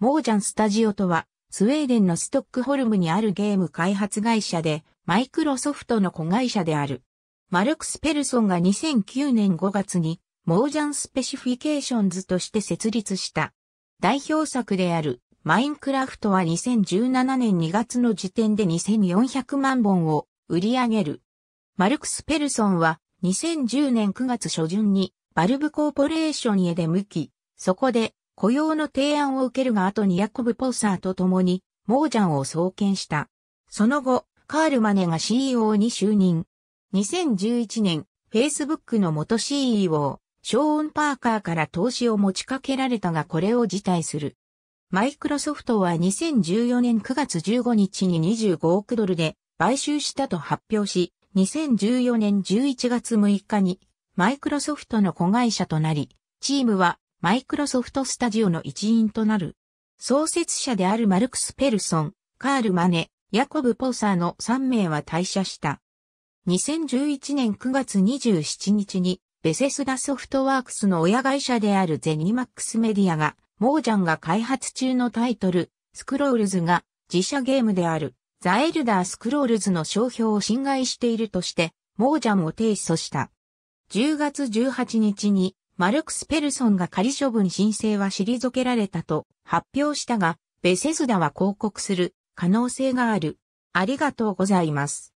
モージャンスタジオとは、スウェーデンのストックホルムにあるゲーム開発会社で、マイクロソフトの子会社である。マルクス・ペルソンが2009年5月に、モージャンスペシフィケーションズとして設立した。代表作である、マインクラフトは2017年2月の時点で2400万本を売り上げる。マルクス・ペルソンは2010年9月初旬にバルブコーポレーションへ出向き、そこで雇用の提案を受けるが後にヤコブ・ポッサーと共に、モージャンを創建した。その後、カール・マネが CEO に就任。2011年、Facebook の元 CEO、ショーン・パーカーから投資を持ちかけられたがこれを辞退する。マイクロソフトは2014年9月15日に25億ドルで買収したと発表し、2014年11月6日にマイクロソフトの子会社となり、チームはマイクロソフトスタジオの一員となる。創設者であるマルクス・ペルソン、カール・マネ、ヤコブ・ポーサーの3名は退社した。2011年9月27日に、ベセスダソフトワークスの親会社であるゼニマックスメディアが、モージャンが開発中のタイトル、スクロールズが、自社ゲームである、ザ・エルダー・スクロールズの商標を侵害しているとして、モージャンを提訴した。10月18日に、マルクス・ペルソンが仮処分申請は退けられたと発表したが、ベセスダは広告する可能性がある。ありがとうございます。